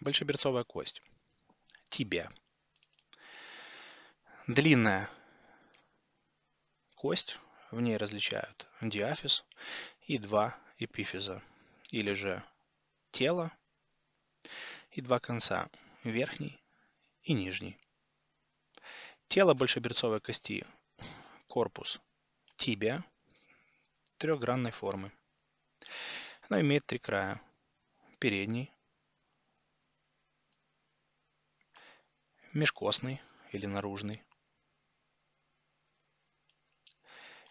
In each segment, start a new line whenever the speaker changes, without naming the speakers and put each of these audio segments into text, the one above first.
Большеберцовая кость. Тибия. Длинная кость, в ней различают диафиз и два эпифиза, или же тело и два конца, верхний и нижний. Тело большеберцовой кости, корпус тибия трехгранной формы. Она имеет три края, передний, межкостный или наружный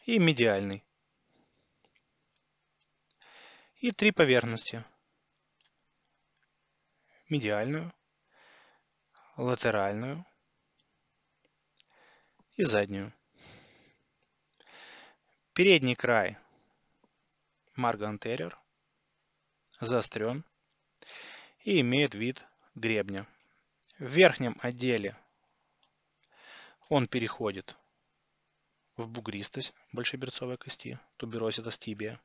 и медиальный. И три поверхности. Медиальную, латеральную и заднюю. Передний край Марго Антериор заострен и имеет вид гребня в верхнем отделе он переходит в бугристость большеберцовой кости, туберозитас тибия.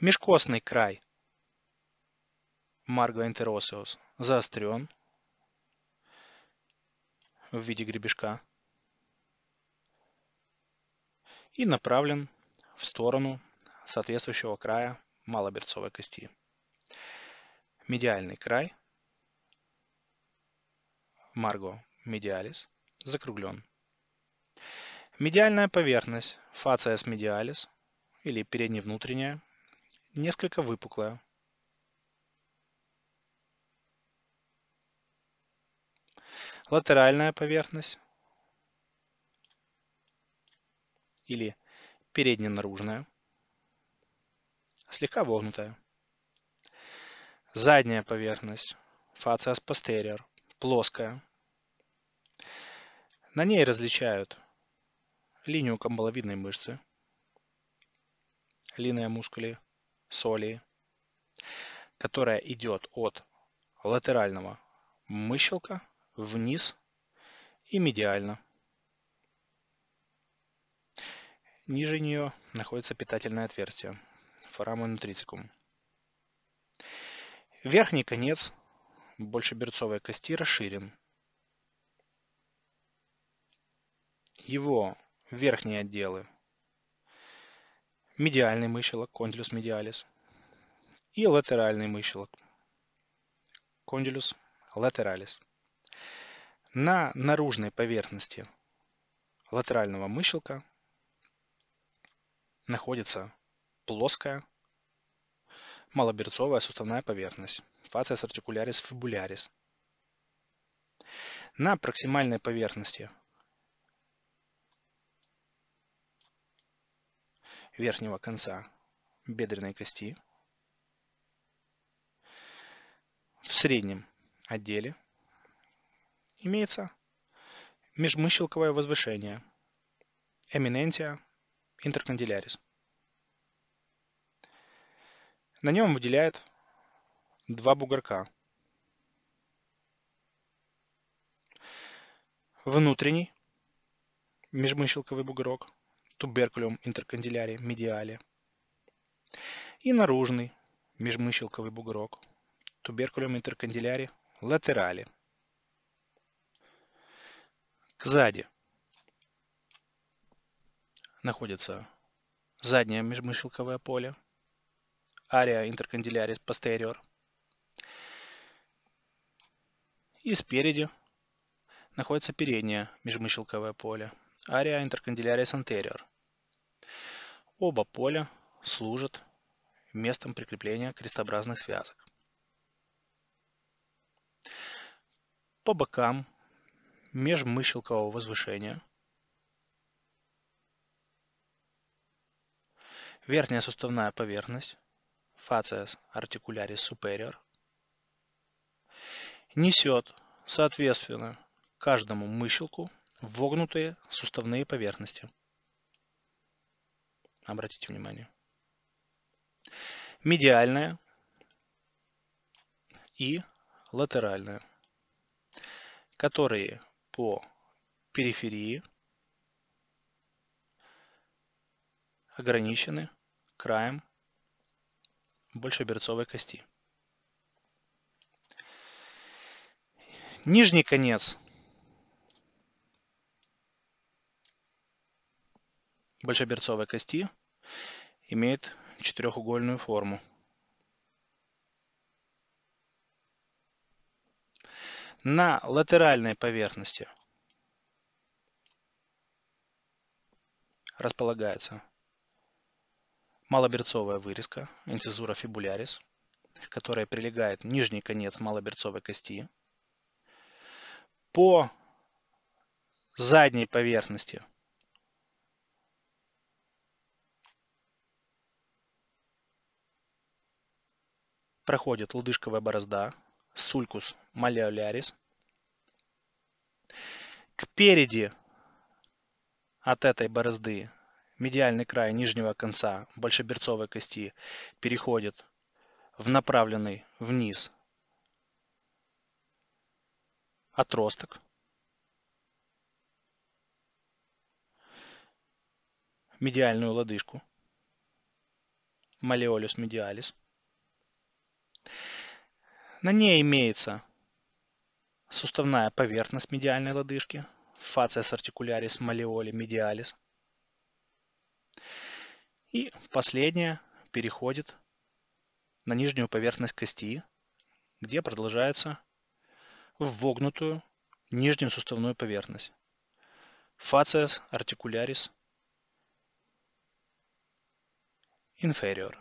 Межкостный край маргоэнтеросеус заострен в виде гребешка и направлен в сторону соответствующего края малоберцовой кости медиальный край, Марго медиалис, закруглен. Медиальная поверхность, фациас медиалис, или передневнутренняя, несколько выпуклая. Латеральная поверхность, или передненаружная, слегка вогнутая. Задняя поверхность, фациас posterior, плоская. На ней различают линию камбаловидной мышцы, линия мускули, соли, которая идет от латерального мыщелка вниз и медиально. Ниже нее находится питательное отверстие, форамен нутрицикум. Верхний конец большеберцовой кости расширен. Его верхние отделы медиальный мышелок кондилус медиалис, и латеральный мышелок кондилус латералис. На наружной поверхности латерального мышелка находится плоская малоберцовая суставная поверхность, фациес артикулярис фибулярис. На проксимальной поверхности верхнего конца бедренной кости в среднем отделе имеется межмыщелковое возвышение, эминентия интеркандилярис. На нем выделяет два бугорка. Внутренний межмыщелковый бугорок, туберкулем интеркандиляри медиале. И наружный межмыщелковый бугорок, туберкулем интеркандиляри латерали. Сзади находится заднее межмыщелковое поле, area intercandilaris posterior. И спереди находится переднее межмыщелковое поле, area intercandilaris anterior. Оба поля служат местом прикрепления крестообразных связок. По бокам межмыщелкового возвышения верхняя суставная поверхность facies articularis superior, несет, соответственно, каждому мыщелку вогнутые суставные поверхности. Обратите внимание. Медиальная и латеральная, которые по периферии ограничены краем большеберцовой кости. Нижний конец большеберцовой кости имеет четырехугольную форму. На латеральной поверхности располагается малоберцовая вырезка, инцизура фибулярис, которая прилегает нижний конец малоберцовой кости. По задней поверхности проходит лодыжковая борозда, сулькус малеолярис. Кпереди от этой борозды медиальный край нижнего конца большеберцовой кости переходит в направленный вниз отросток. Медиальную лодыжку. Малеолюс медиалис. На ней имеется суставная поверхность медиальной лодыжки, фациас артикулярис малеоли медиалис, и последняя переходит на нижнюю поверхность кости, где продолжается в вогнутую нижнюю суставную поверхность. Facies артикулярис inferior.